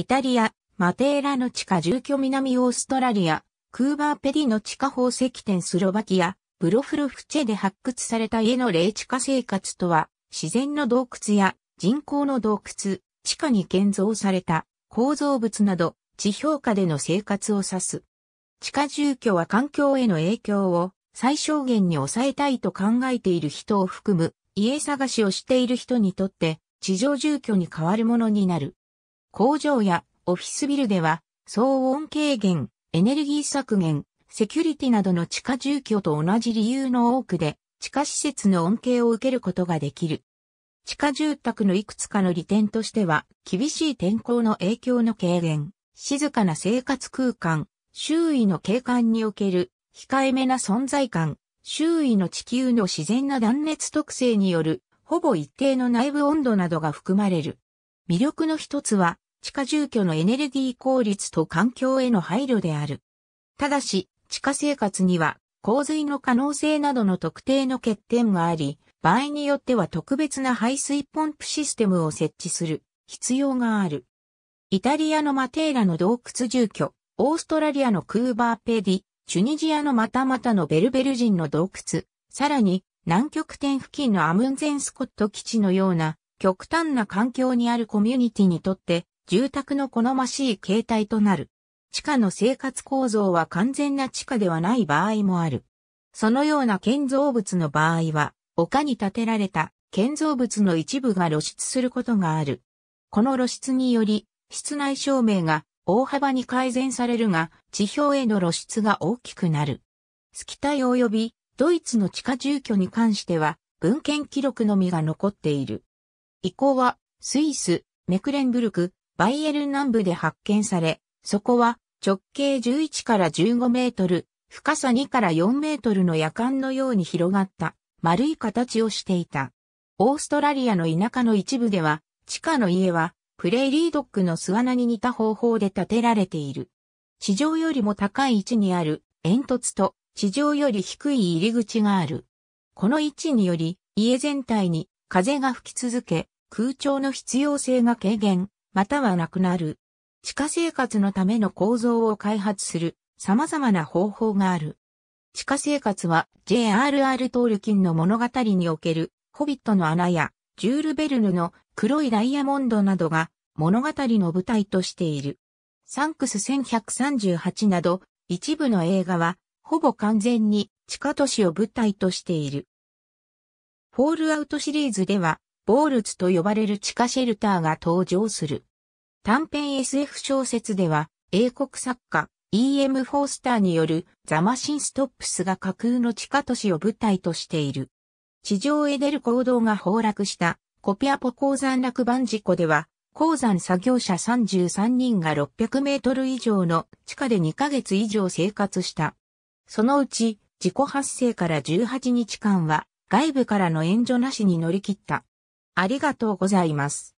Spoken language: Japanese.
イタリア、マテーラの地下住居南オーストラリア、クーバーペディの地下宝石店スロバキア、ブロフルフチェで発掘された家の霊地下生活とは、自然の洞窟や人工の洞窟、地下に建造された構造物など、地表下での生活を指す。地下住居は環境への影響を最小限に抑えたいと考えている人を含む、家探しをしている人にとって、地上住居に変わるものになる。工場やオフィスビルでは、騒音軽減、エネルギー削減、セキュリティなどの地下住居と同じ理由の多くで、地下施設の恩恵を受けることができる。地下住宅のいくつかの利点としては、厳しい天候の影響の軽減、静かな生活空間、周囲の景観における控えめな存在感、周囲の地球の自然な断熱特性による、ほぼ一定の内部温度などが含まれる。魅力の一つは、地下住居のエネルギー効率と環境への配慮である。ただし、地下生活には洪水の可能性などの特定の欠点があり、場合によっては特別な排水ポンプシステムを設置する必要がある。イタリアのマテーラの洞窟住居、オーストラリアのクーバーペディ、チュニジアのまたまたのベルベル人の洞窟、さらに南極点付近のアムンゼンスコット基地のような極端な環境にあるコミュニティにとって住宅の好ましい形態となる。地下の生活構造は完全な地下ではない場合もある。そのような建造物の場合は、丘に建てられた建造物の一部が露出することがある。この露出により、室内照明が大幅に改善されるが、地表への露出が大きくなる。スキタイ及びドイツの地下住居に関しては、文献記録のみが残っている。以降は、スイス、メクレンブルク、バイエル南部で発見され、そこは直径11から15メートル、深さ2から4メートルの夜間のように広がった丸い形をしていた。オーストラリアの田舎の一部では、地下の家はプレイリードッグの巣穴に似た方法で建てられている。地上よりも高い位置にある煙突と地上より低い入り口がある。この位置により家全体に風が吹き続け、空調の必要性が軽減、またはなくなる。地下生活のための構造を開発する様々な方法がある。地下生活は J.R.R. トールキンの物語におけるホビットの穴やジュール・ベルヌの黒いダイヤモンドなどが物語の舞台としている。サンクス1138など一部の映画はほぼ完全に地下都市を舞台としている。フォールアウトシリーズではボールズと呼ばれる地下シェルターが登場する。短編 SF 小説では、英国作家、E.M. フォースターによるザマシンストップスが架空の地下都市を舞台としている。地上へ出る行動が崩落したコピアポ鉱山落盤事故では、鉱山作業者33人が600メートル以上の地下で2ヶ月以上生活した。そのうち、事故発生から18日間は外部からの援助なしに乗り切った。ありがとうございます。